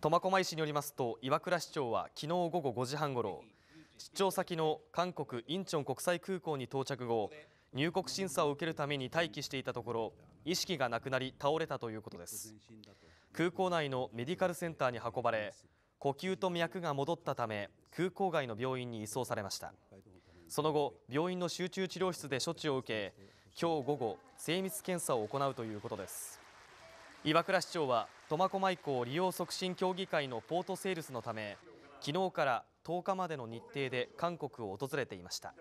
苫小牧市によりますと岩倉市長は昨日午後5時半ごろ出張先の韓国インチョン国際空港に到着後入国審査を受けるために待機していたところ意識がなくなり倒れたということです空港内のメディカルセンターに運ばれ呼吸と脈が戻ったため空港外の病院に移送されましたその後病院の集中治療室で処置を受け今日午後精密検査を行うということです岩倉市長は苫小牧港利用促進協議会のポートセールスのため昨日から10日までの日程で韓国を訪れていました。